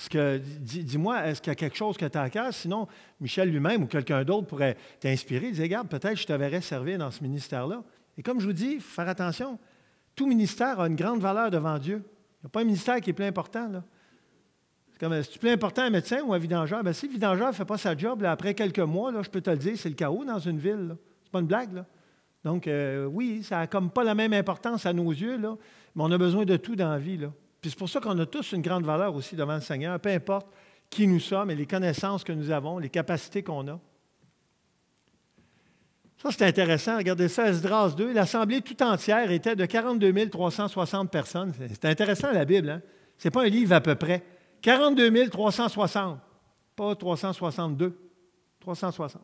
que, dis-moi, est-ce qu'il y a quelque chose que tu as à Sinon, Michel lui-même ou quelqu'un d'autre pourrait t'inspirer, dire, garde, peut-être je te verrais servir dans ce ministère-là. Et comme je vous dis, faire attention, tout ministère a une grande valeur devant Dieu. Il n'y a pas un ministère qui est plus important. Là. C'est comme, est-ce plus important un médecin ou un vidangeur? Ben, si le vidangeur ne fait pas sa job, là, après quelques mois, là, je peux te le dire, c'est le chaos dans une ville. Ce n'est pas une blague. Là. Donc, euh, oui, ça n'a comme pas la même importance à nos yeux, mais on a besoin de tout dans la vie. Là. Puis c'est pour ça qu'on a tous une grande valeur aussi devant le Seigneur, peu importe qui nous sommes et les connaissances que nous avons, les capacités qu'on a. Ça, c'est intéressant. Regardez ça, Esdras 2. L'assemblée tout entière était de 42 360 personnes. C'est intéressant, la Bible. Hein? Ce n'est pas un livre à peu près. 42 360, pas 362. 360.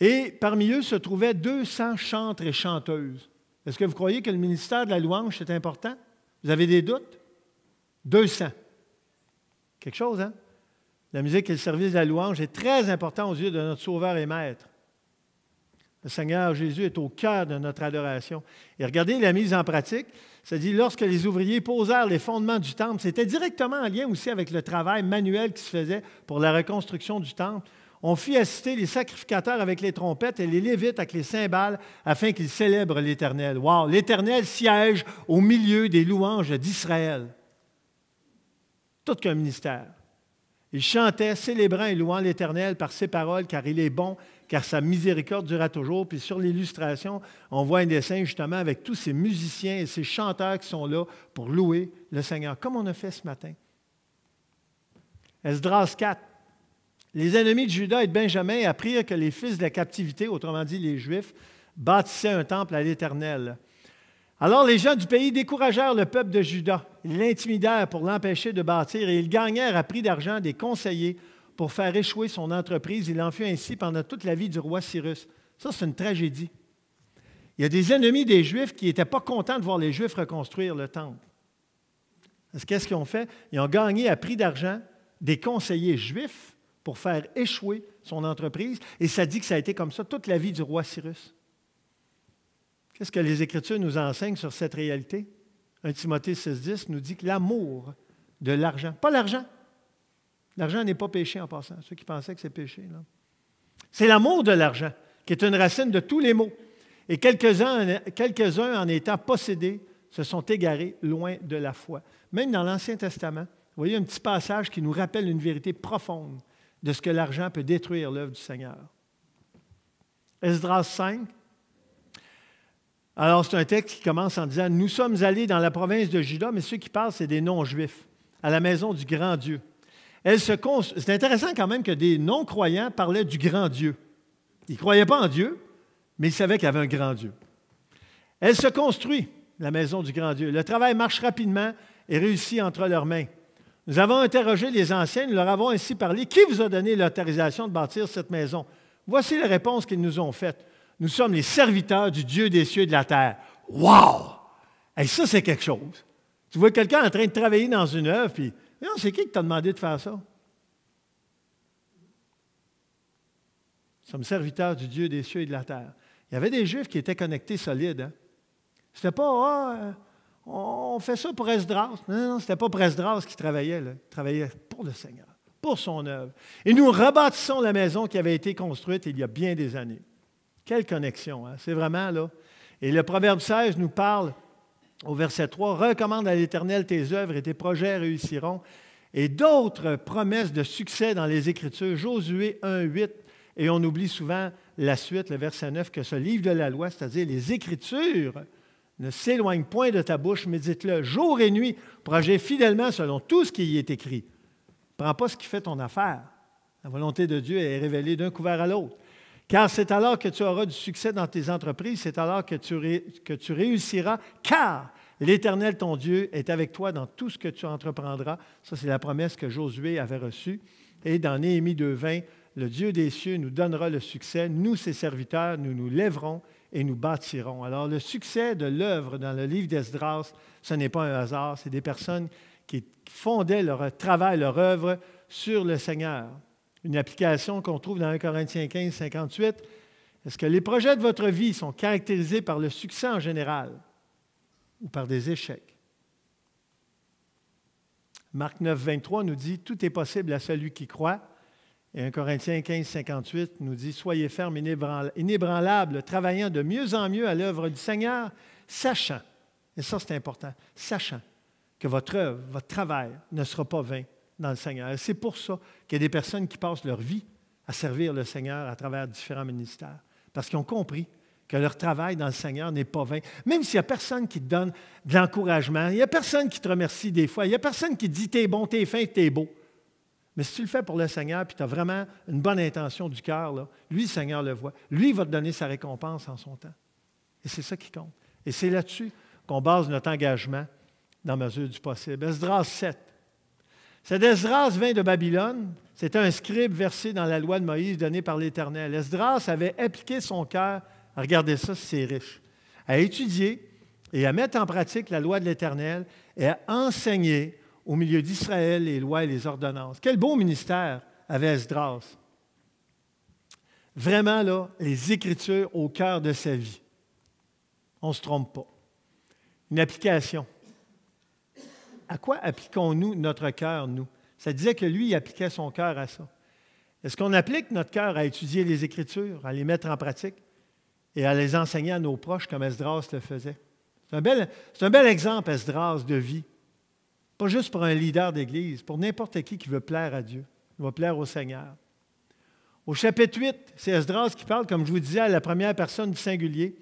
Et parmi eux se trouvaient 200 chantres et chanteuses. Est-ce que vous croyez que le ministère de la louange, est important? Vous avez des doutes? 200. Quelque chose, hein? La musique et le service de la louange est très important aux yeux de notre Sauveur et Maître. Le Seigneur Jésus est au cœur de notre adoration. Et regardez la mise en pratique. Ça dit, lorsque les ouvriers posèrent les fondements du temple, c'était directement en lien aussi avec le travail manuel qui se faisait pour la reconstruction du temple on fit assister les sacrificateurs avec les trompettes et les lévites avec les cymbales afin qu'ils célèbrent l'Éternel. Wow! L'Éternel siège au milieu des louanges d'Israël. Tout qu'un ministère. Il chantait, célébrant et louant l'Éternel par ses paroles, car il est bon, car sa miséricorde durera toujours. Puis sur l'illustration, on voit un dessin justement avec tous ces musiciens et ces chanteurs qui sont là pour louer le Seigneur, comme on a fait ce matin. Esdras 4, les ennemis de Judas et de Benjamin apprirent que les fils de la captivité, autrement dit les Juifs, bâtissaient un temple à l'Éternel. Alors les gens du pays découragèrent le peuple de Juda, ils l'intimidèrent pour l'empêcher de bâtir et ils gagnèrent à prix d'argent des conseillers pour faire échouer son entreprise. Il en fut ainsi pendant toute la vie du roi Cyrus. Ça, c'est une tragédie. Il y a des ennemis des Juifs qui n'étaient pas contents de voir les Juifs reconstruire le temple. Qu'est-ce qu'ils ont fait? Ils ont gagné à prix d'argent des conseillers juifs pour faire échouer son entreprise. Et ça dit que ça a été comme ça toute la vie du roi Cyrus. Qu'est-ce que les Écritures nous enseignent sur cette réalité? 1 Timothée 6,10 nous dit que l'amour de l'argent, pas l'argent, l'argent n'est pas péché en passant, ceux qui pensaient que c'est péché. C'est l'amour de l'argent qui est une racine de tous les maux. Et quelques-uns, en étant possédés, se sont égarés loin de la foi. Même dans l'Ancien Testament, vous voyez un petit passage qui nous rappelle une vérité profonde de ce que l'argent peut détruire l'œuvre du Seigneur. Esdras 5. Alors, c'est un texte qui commence en disant Nous sommes allés dans la province de Juda, mais ceux qui parlent, c'est des non-juifs, à la maison du grand Dieu. C'est intéressant quand même que des non-croyants parlaient du grand Dieu. Ils ne croyaient pas en Dieu, mais ils savaient qu'il y avait un grand Dieu. Elle se construit, la maison du grand Dieu. Le travail marche rapidement et réussit entre leurs mains. Nous avons interrogé les anciens, nous leur avons ainsi parlé. Qui vous a donné l'autorisation de bâtir cette maison? Voici les réponses qu'ils nous ont faites. Nous sommes les serviteurs du Dieu des cieux et de la terre. Wow! Et ça, c'est quelque chose. Tu vois quelqu'un en train de travailler dans une œuvre, puis non, c'est qui qui t'a demandé de faire ça? Nous sommes serviteurs du Dieu des cieux et de la terre. Il y avait des Juifs qui étaient connectés solides. Ce hein. C'était pas, ah, on fait ça pour Esdras. Non, non, ce pas pour Esdras qui travaillait, là. travaillait pour le Seigneur, pour son œuvre. Et nous rebâtissons la maison qui avait été construite il y a bien des années. Quelle connexion, hein? c'est vraiment là. Et le Proverbe 16 nous parle au verset 3, Recommande à l'Éternel tes œuvres et tes projets réussiront. Et d'autres promesses de succès dans les Écritures, Josué 1, 8, et on oublie souvent la suite, le verset 9, que ce livre de la loi, c'est-à-dire les Écritures, ne s'éloigne point de ta bouche, mais médite-le jour et nuit pour fidèlement selon tout ce qui y est écrit. Prends pas ce qui fait ton affaire. La volonté de Dieu est révélée d'un couvert à l'autre. Car c'est alors que tu auras du succès dans tes entreprises, c'est alors que tu, que tu réussiras, car l'Éternel, ton Dieu, est avec toi dans tout ce que tu entreprendras. Ça, c'est la promesse que Josué avait reçue. Et dans Néhémie 2.20, le Dieu des cieux nous donnera le succès. Nous, ses serviteurs, nous nous lèverons et nous bâtirons. Alors, le succès de l'œuvre dans le livre d'Esdras, ce n'est pas un hasard, c'est des personnes qui fondaient leur travail, leur œuvre sur le Seigneur. Une application qu'on trouve dans 1 Corinthiens 15, 58. Est-ce que les projets de votre vie sont caractérisés par le succès en général ou par des échecs? Marc 9, 23 nous dit Tout est possible à celui qui croit. Et 1 Corinthiens 15, 58 nous dit Soyez fermes, inébranlables, travaillant de mieux en mieux à l'œuvre du Seigneur, sachant, et ça c'est important, sachant que votre œuvre, votre travail ne sera pas vain dans le Seigneur. C'est pour ça qu'il y a des personnes qui passent leur vie à servir le Seigneur à travers différents ministères, parce qu'ils ont compris que leur travail dans le Seigneur n'est pas vain. Même s'il n'y a personne qui te donne de l'encouragement, il n'y a personne qui te remercie des fois, il n'y a personne qui te dit t'es bon, t'es fin, t'es beau. Mais si tu le fais pour le Seigneur, puis tu as vraiment une bonne intention du cœur, lui, le Seigneur le voit. Lui, va te donner sa récompense en son temps. Et c'est ça qui compte. Et c'est là-dessus qu'on base notre engagement dans mesure du possible. Esdras 7. Cet Esdras vint de Babylone. C'était un scribe versé dans la loi de Moïse donnée par l'Éternel. Esdras avait appliqué son cœur, regardez ça, c'est riche, à étudier et à mettre en pratique la loi de l'Éternel et à enseigner au milieu d'Israël les lois et les ordonnances. Quel beau ministère avait Esdras. Vraiment, là, les Écritures au cœur de sa vie. On ne se trompe pas. Une application. À quoi appliquons-nous notre cœur, nous? Ça disait que lui, il appliquait son cœur à ça. Est-ce qu'on applique notre cœur à étudier les Écritures, à les mettre en pratique et à les enseigner à nos proches comme Esdras le faisait? C'est un, bel, c'est un bel exemple, Esdras, de vie. Pas juste pour un leader d'Église, pour n'importe qui qui veut plaire à Dieu, Il va plaire au Seigneur. Au chapitre 8, c'est Esdras qui parle, comme je vous disais, à la première personne du singulier.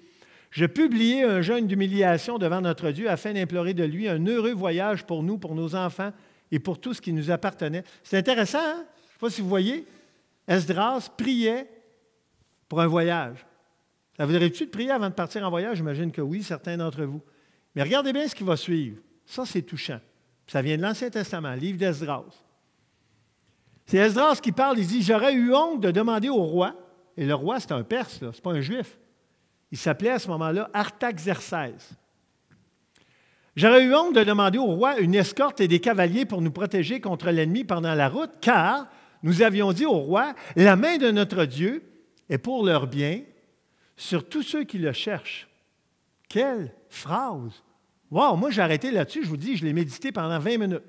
Je publiais un jeûne d'humiliation devant notre Dieu afin d'implorer de lui un heureux voyage pour nous, pour nos enfants et pour tout ce qui nous appartenait. C'est intéressant, hein? je ne sais pas si vous voyez. Esdras priait pour un voyage. Ça voudrait-tu de prier avant de partir en voyage? J'imagine que oui, certains d'entre vous. Mais regardez bien ce qui va suivre. Ça, c'est touchant. Ça vient de l'Ancien Testament, livre d'Esdras. C'est Esdras qui parle, il dit J'aurais eu honte de demander au roi, et le roi, c'est un Perse, c'est pas un Juif. Il s'appelait à ce moment-là Artaxerxès. J'aurais eu honte de demander au roi une escorte et des cavaliers pour nous protéger contre l'ennemi pendant la route, car nous avions dit au roi, la main de notre Dieu est pour leur bien sur tous ceux qui le cherchent. Quelle phrase Wow, moi j'ai arrêté là-dessus, je vous dis, je l'ai médité pendant 20 minutes.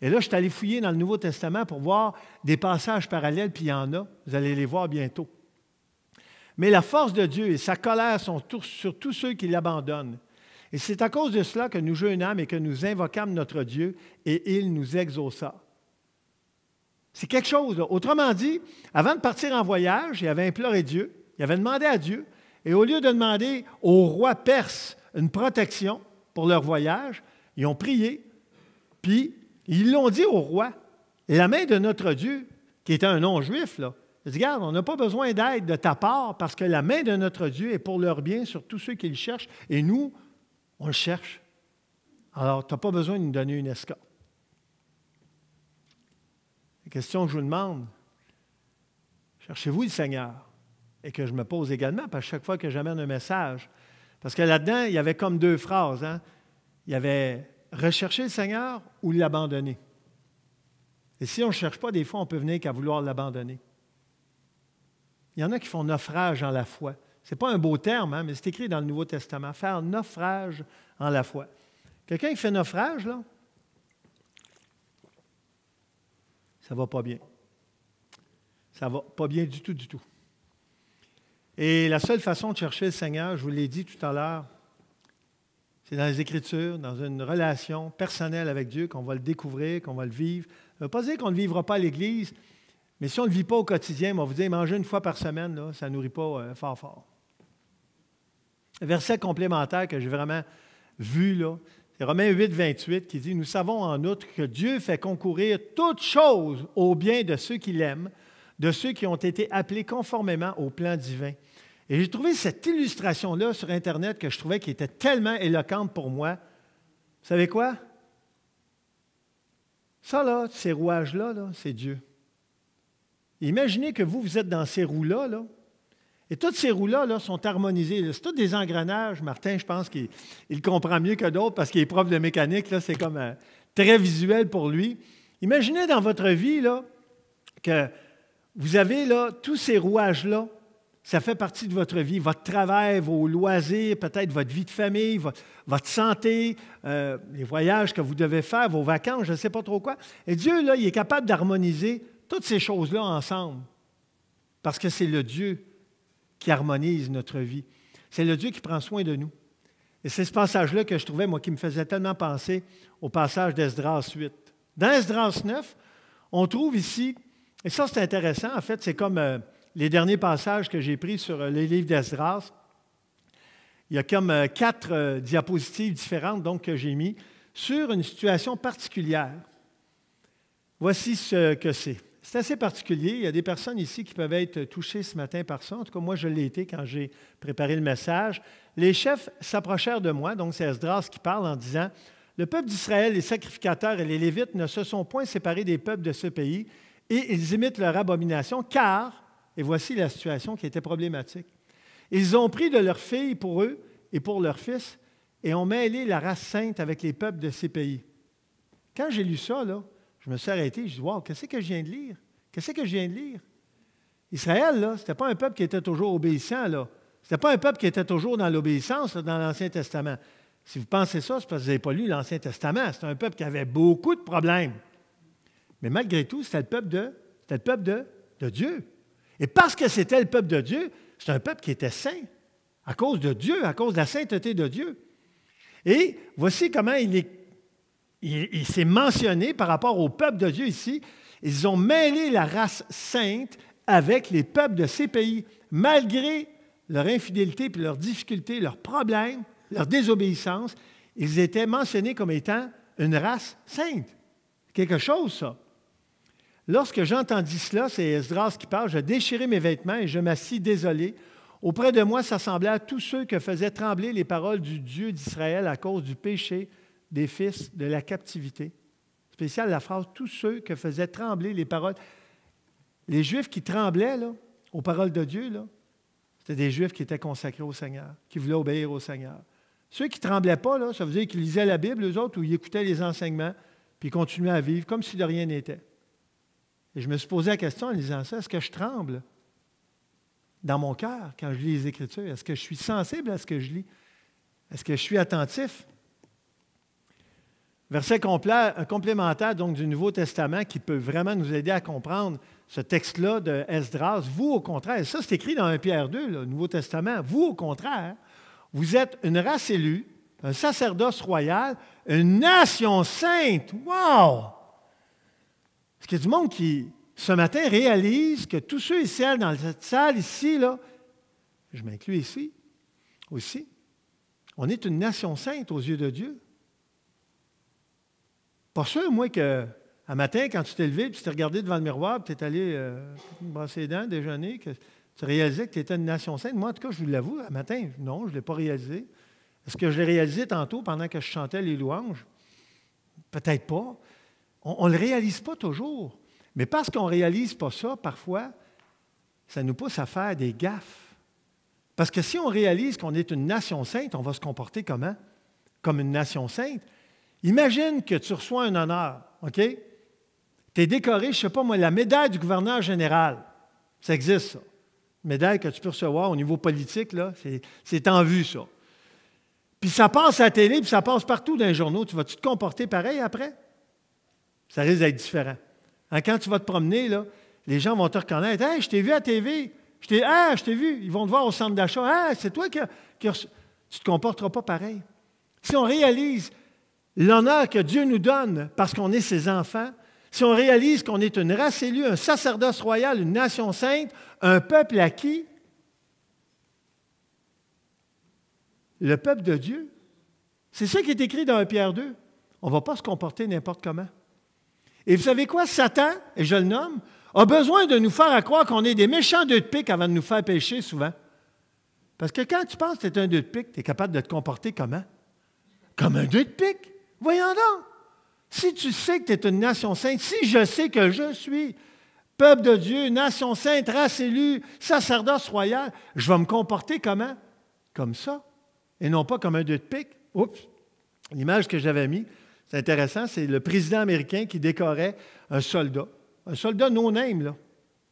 Et là, je suis allé fouiller dans le Nouveau Testament pour voir des passages parallèles, puis il y en a. Vous allez les voir bientôt. Mais la force de Dieu et sa colère sont sur tous ceux qui l'abandonnent. Et c'est à cause de cela que nous jeûnâmes et que nous invoquâmes notre Dieu, et il nous exauça. C'est quelque chose. Autrement dit, avant de partir en voyage, il avait imploré Dieu, il avait demandé à Dieu, et au lieu de demander au roi perse une protection, pour leur voyage, ils ont prié, puis ils l'ont dit au roi, la main de notre Dieu, qui était un non-juif, là, il dit, regarde, on n'a pas besoin d'aide de ta part parce que la main de notre Dieu est pour leur bien sur tous ceux qu'ils cherchent, et nous, on le cherche. Alors, tu n'as pas besoin de nous donner une escorte. La question que je vous demande, cherchez-vous le Seigneur? Et que je me pose également, parce que chaque fois que j'amène un message, parce que là-dedans, il y avait comme deux phrases. Hein. Il y avait rechercher le Seigneur ou l'abandonner. Et si on ne cherche pas, des fois, on peut venir qu'à vouloir l'abandonner. Il y en a qui font naufrage en la foi. Ce n'est pas un beau terme, hein, mais c'est écrit dans le Nouveau Testament, faire naufrage en la foi. Quelqu'un qui fait naufrage, là, ça ne va pas bien. Ça ne va pas bien du tout, du tout. Et la seule façon de chercher le Seigneur, je vous l'ai dit tout à l'heure, c'est dans les Écritures, dans une relation personnelle avec Dieu qu'on va le découvrir, qu'on va le vivre. Ça ne veut pas dire qu'on ne vivra pas à l'Église, mais si on ne le vit pas au quotidien, on va vous dire, manger une fois par semaine, ça ne nourrit pas euh, fort fort. Un verset complémentaire que j'ai vraiment vu, là, c'est Romains 8, 28 qui dit, Nous savons en outre que Dieu fait concourir toutes choses au bien de ceux qui l'aiment, de ceux qui ont été appelés conformément au plan divin. Et j'ai trouvé cette illustration-là sur Internet que je trouvais qui était tellement éloquente pour moi. Vous savez quoi? Ça, là, ces rouages-là, -là, c'est Dieu. Imaginez que vous, vous êtes dans ces roues-là, et toutes ces roues-là sont harmonisées. C'est tous des engrenages. Martin, je pense qu'il comprend mieux que d'autres parce qu'il est prof de mécanique. C'est comme euh, très visuel pour lui. Imaginez dans votre vie là, que vous avez là tous ces rouages-là, ça fait partie de votre vie, votre travail, vos loisirs, peut-être votre vie de famille, votre, santé, euh, les voyages que vous devez faire, vos vacances, je ne sais pas trop quoi. Et Dieu, là, il est capable d'harmoniser toutes ces choses-là ensemble. Parce que c'est le Dieu qui harmonise notre vie. C'est le Dieu qui prend soin de nous. Et c'est ce passage-là que je trouvais, moi, qui me faisait tellement penser au passage d'Esdras 8. Dans Esdras 9, on trouve ici et ça, c'est intéressant. En fait, c'est comme euh, les derniers passages que j'ai pris sur euh, les livres d'Esdras. Il y a comme euh, quatre diapositives différentes donc, que j'ai mis sur une situation particulière. Voici ce que c'est. C'est assez particulier. Il y a des personnes ici qui peuvent être touchées ce matin par ça. En tout cas, moi, je l'ai été quand j'ai préparé le message. Les chefs s'approchèrent de moi, donc c'est Esdras qui parle en disant Le peuple d'Israël, les sacrificateurs et les Lévites ne se sont point séparés des peuples de ce pays et ils imitent leur abomination, car, et voici la situation qui était problématique, ils ont pris de leurs filles pour eux et pour leurs fils et ont mêlé la race sainte avec les peuples de ces pays. Quand j'ai lu ça, là, je me suis arrêté, je dit, wow, qu'est-ce que je viens de lire? Qu'est-ce que je viens de lire? Israël, ce n'était pas un peuple qui était toujours obéissant, là. n'était pas un peuple qui était toujours dans l'obéissance dans l'Ancien Testament. Si vous pensez ça, c'est parce que vous n'avez pas lu l'Ancien Testament. C'est un peuple qui avait beaucoup de problèmes. Mais malgré tout, c'était le peuple de, Dieu. Et parce que c'était le peuple de Dieu, c'est un peuple qui était saint, à cause de Dieu, à cause de la sainteté de Dieu. Et voici comment il s'est mentionné par rapport au peuple de Dieu ici. Ils ont mêlé la race sainte avec les peuples de ces pays, malgré leur infidélité, puis leurs difficultés, leurs problèmes, leur désobéissance. Ils étaient mentionnés comme étant une race sainte. Quelque chose, ça. Lorsque j'entendis cela, c'est Esdras qui parle, je déchirai mes vêtements et je m'assis désolé. Auprès de moi s'assemblaient tous ceux que faisaient trembler les paroles du Dieu d'Israël à cause du péché des fils de la captivité. Spécial la phrase tous ceux que faisaient trembler les paroles. Les Juifs qui tremblaient aux paroles de Dieu, c'était des Juifs qui étaient consacrés au Seigneur, qui voulaient obéir au Seigneur. Ceux qui ne tremblaient pas, ça veut dire qu'ils lisaient la Bible, eux autres, ou ils écoutaient les enseignements, puis continuaient à vivre comme si de rien n'était. Et je me suis posé la question en lisant ça, est-ce que je tremble dans mon cœur quand je lis les Écritures? Est-ce que je suis sensible à ce que je lis? Est-ce que je suis attentif? Verset euh, complémentaire donc du Nouveau Testament qui peut vraiment nous aider à comprendre ce texte-là de Esdras. Vous, au contraire, ça c'est écrit dans 1 Pierre 2, le Nouveau Testament, vous, au contraire, vous êtes une race élue, un sacerdoce royal, une nation sainte. Wow! Est-ce qu'il y a du monde qui, ce matin, réalise que tous ceux ici dans cette salle ici, là, je m'inclus ici aussi, on est une nation sainte aux yeux de Dieu. Pas sûr, moi, que matin, quand tu t'es levé, tu t'es regardé devant le miroir, tu es allé euh, brasser les dents, déjeuner, que tu réalisais que tu étais une nation sainte. Moi, en tout cas, je vous l'avoue, un matin, non, je ne l'ai pas réalisé. Est-ce que je l'ai réalisé tantôt pendant que je chantais les louanges? Peut-être pas. On ne le réalise pas toujours, mais parce qu'on ne réalise pas ça, parfois, ça nous pousse à faire des gaffes. Parce que si on réalise qu'on est une nation sainte, on va se comporter comment? Comme une nation sainte. Imagine que tu reçois un honneur, OK? Tu es décoré, je ne sais pas moi, la médaille du gouverneur général. Ça existe, ça. médaille que tu peux recevoir au niveau politique, là, c'est en vue, ça. Puis ça passe à la télé, puis ça passe partout dans les journaux. Tu vas-tu te comporter pareil après? Ça risque d'être différent. Hein, quand tu vas te promener, là, les gens vont te reconnaître. Hey, je t'ai vu à TV. Je t'ai, ah, je t'ai vu. Ils vont te voir au centre d'achat. Ah, c'est toi qui, Tu ne te comporteras pas pareil. Si on réalise l'honneur que Dieu nous donne parce qu'on est ses enfants, si on réalise qu'on est une race élue, un sacerdoce royal, une nation sainte, un peuple acquis, le peuple de Dieu, c'est ça qui est écrit dans 1 Pierre 2. On ne va pas se comporter n'importe comment. Et vous savez quoi? Satan, et je le nomme, a besoin de nous faire croire qu'on est des méchants deux de pique avant de nous faire pécher souvent. Parce que quand tu penses que tu es un deux de pique, tu es capable de te comporter comment? Comme un deux de pique. Voyons donc. Si tu sais que tu es une nation sainte, si je sais que je suis peuple de Dieu, nation sainte, race élue, sacerdoce royal, je vais me comporter comment? Comme ça. Et non pas comme un deux de pique. Oups, l'image que j'avais mise. C'est intéressant, c'est le président américain qui décorait un soldat, un soldat non-name, là.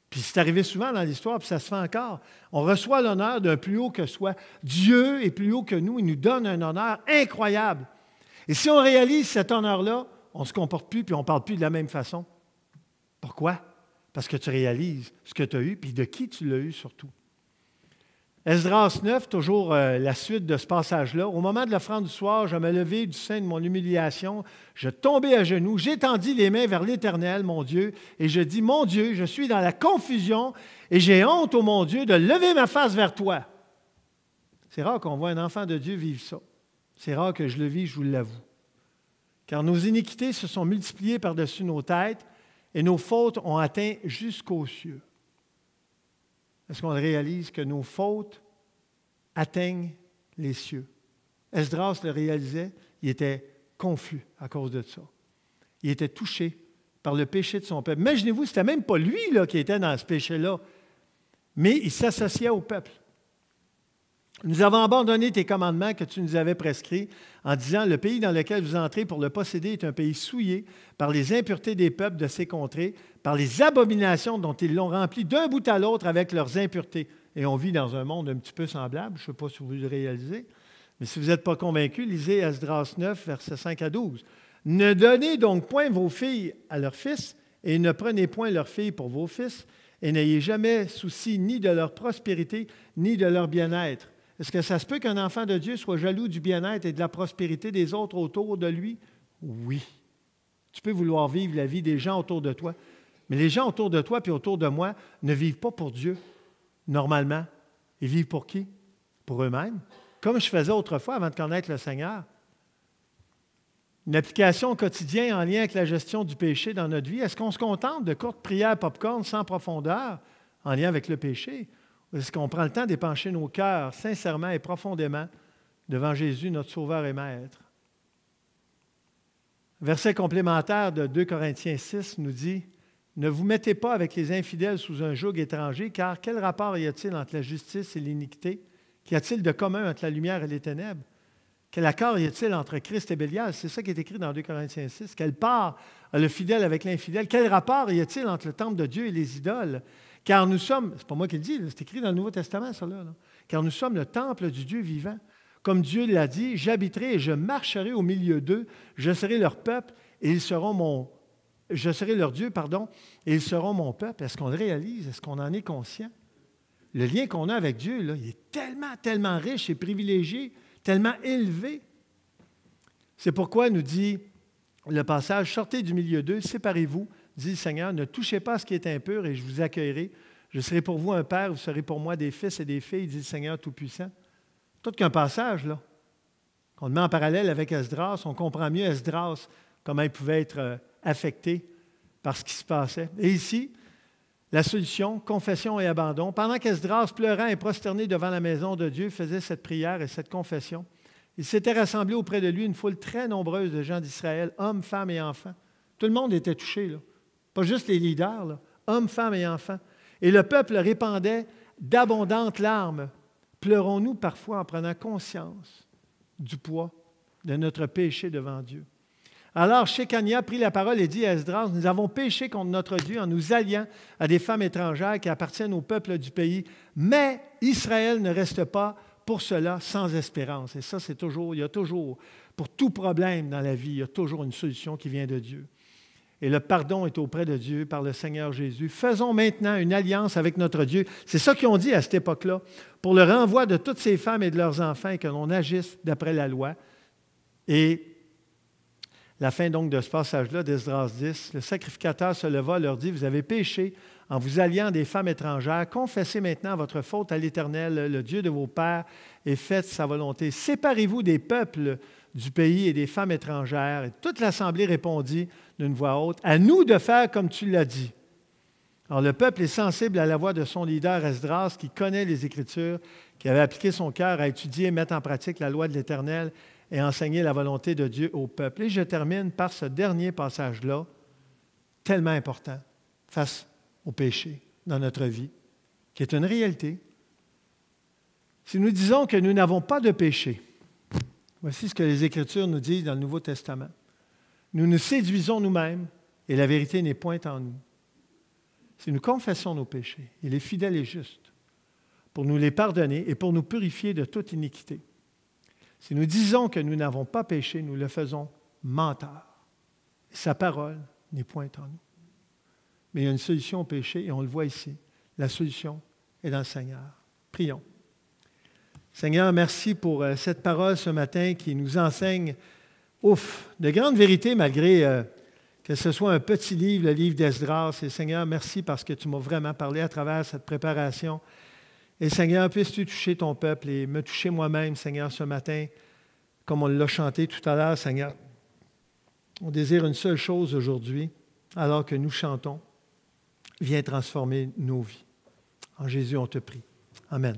Puis c'est arrivé souvent dans l'histoire, puis ça se fait encore. On reçoit l'honneur d'un plus haut que soi. Dieu est plus haut que nous, il nous donne un honneur incroyable. Et si on réalise cet honneur-là, on ne se comporte plus, puis on ne parle plus de la même façon. Pourquoi? Parce que tu réalises ce que tu as eu, puis de qui tu l'as eu surtout. Esdras 9, toujours euh, la suite de ce passage-là. Au moment de l'offrande du soir, je me levai du sein de mon humiliation, je tombai à genoux, j'étendis les mains vers l'Éternel, mon Dieu, et je dis, mon Dieu, je suis dans la confusion et j'ai honte, ô mon Dieu, de lever ma face vers toi. C'est rare qu'on voit un enfant de Dieu vivre ça. C'est rare que je le vis, je vous l'avoue. Car nos iniquités se sont multipliées par-dessus nos têtes et nos fautes ont atteint jusqu'aux cieux est-ce qu'on réalise que nos fautes atteignent les cieux. Esdras le réalisait, il était confus à cause de ça. Il était touché par le péché de son peuple. Imaginez-vous, ce n'était même pas lui là, qui était dans ce péché-là, mais il s'associait au peuple. Nous avons abandonné tes commandements que tu nous avais prescrits en disant, le pays dans lequel vous entrez pour le posséder est un pays souillé par les impuretés des peuples de ces contrées, par les abominations dont ils l'ont rempli d'un bout à l'autre avec leurs impuretés. Et on vit dans un monde un petit peu semblable, je ne sais pas si vous le réalisez, mais si vous n'êtes pas convaincu, lisez Esdras 9, verset 5 à 12. Ne donnez donc point vos filles à leurs fils, et ne prenez point leurs filles pour vos fils, et n'ayez jamais souci ni de leur prospérité, ni de leur bien-être est-ce que ça se peut qu'un enfant de Dieu soit jaloux du bien-être et de la prospérité des autres autour de lui? Oui. Tu peux vouloir vivre la vie des gens autour de toi, mais les gens autour de toi puis autour de moi ne vivent pas pour Dieu, normalement. Ils vivent pour qui? Pour eux-mêmes. Comme je faisais autrefois avant de connaître le Seigneur. Une application quotidienne en lien avec la gestion du péché dans notre vie. Est-ce qu'on se contente de courtes prières popcorn sans profondeur en lien avec le péché? est qu'on prend le temps d'épancher nos cœurs sincèrement et profondément devant Jésus, notre Sauveur et Maître? Verset complémentaire de 2 Corinthiens 6 nous dit Ne vous mettez pas avec les infidèles sous un joug étranger, car quel rapport y a-t-il entre la justice et l'iniquité Qu'y a-t-il de commun entre la lumière et les ténèbres Quel accord y a-t-il entre Christ et Bélial C'est ça qui est écrit dans 2 Corinthiens 6. Quelle part a le fidèle avec l'infidèle Quel rapport y a-t-il entre le temple de Dieu et les idoles car nous sommes, c'est pas moi qui le dis, c'est écrit dans le Nouveau Testament, ça là, Car nous sommes le temple du Dieu vivant. Comme Dieu l'a dit, j'habiterai et je marcherai au milieu d'eux, je serai leur peuple et ils seront mon je serai leur Dieu, pardon, et ils seront mon peuple. Est-ce qu'on le réalise? Est-ce qu'on en est conscient? Le lien qu'on a avec Dieu, il est tellement, tellement riche et privilégié, tellement élevé. C'est pourquoi nous dit le passage, sortez du milieu d'eux, séparez-vous, dit le Seigneur, ne touchez pas ce qui est impur et je vous accueillerai. Je serai pour vous un père, vous serez pour moi des fils et des filles, dit le Seigneur Tout-Puissant. Tout qu'un passage, là, qu'on met en parallèle avec Esdras, on comprend mieux Esdras, comment il pouvait être euh, affecté par ce qui se passait. Et ici, la solution, confession et abandon. Pendant qu'Esdras, pleurant et prosterné devant la maison de Dieu, faisait cette prière et cette confession, il s'était rassemblé auprès de lui une foule très nombreuse de gens d'Israël, hommes, femmes et enfants. Tout le monde était touché, là pas juste les leaders, hommes, femmes et enfants. Et le peuple répandait d'abondantes larmes. Pleurons-nous parfois en prenant conscience du poids de notre péché devant Dieu. Alors Shekania prit la parole et dit à Esdras, nous avons péché contre notre Dieu en nous alliant à des femmes étrangères qui appartiennent au peuple du pays, mais Israël ne reste pas pour cela sans espérance. Et ça, c'est toujours, il y a toujours, pour tout problème dans la vie, il y a toujours une solution qui vient de Dieu et le pardon est auprès de Dieu par le Seigneur Jésus. Faisons maintenant une alliance avec notre Dieu. C'est ça qu'ils ont dit à cette époque-là, pour le renvoi de toutes ces femmes et de leurs enfants que l'on agisse d'après la loi. Et la fin donc de ce passage-là d'Esdras 10, le sacrificateur se leva, leur dit, vous avez péché en vous alliant des femmes étrangères, confessez maintenant votre faute à l'Éternel, le Dieu de vos pères, et faites sa volonté. Séparez-vous des peuples du pays et des femmes étrangères. Et toute l'assemblée répondit d'une voix haute, à nous de faire comme tu l'as dit. Alors le peuple est sensible à la voix de son leader Esdras, qui connaît les Écritures, qui avait appliqué son cœur à étudier et mettre en pratique la loi de l'Éternel et enseigner la volonté de Dieu au peuple. Et je termine par ce dernier passage-là, tellement important, face au péché dans notre vie, qui est une réalité. Si nous disons que nous n'avons pas de péché, Voici ce que les Écritures nous disent dans le Nouveau Testament. Nous nous séduisons nous-mêmes et la vérité n'est point en nous. Si nous confessons nos péchés, il est fidèle et juste pour nous les pardonner et pour nous purifier de toute iniquité. Si nous disons que nous n'avons pas péché, nous le faisons menteur. sa parole n'est point en nous. Mais il y a une solution au péché et on le voit ici. La solution est dans le Seigneur. Prions. Seigneur, merci pour euh, cette parole ce matin qui nous enseigne, ouf, de grandes vérités malgré euh, que ce soit un petit livre, le livre d'Esdras. Et Seigneur, merci parce que tu m'as vraiment parlé à travers cette préparation. Et Seigneur, puisses-tu toucher ton peuple et me toucher moi-même, Seigneur, ce matin, comme on l'a chanté tout à l'heure, Seigneur. On désire une seule chose aujourd'hui, alors que nous chantons. Viens transformer nos vies. En Jésus, on te prie. Amen.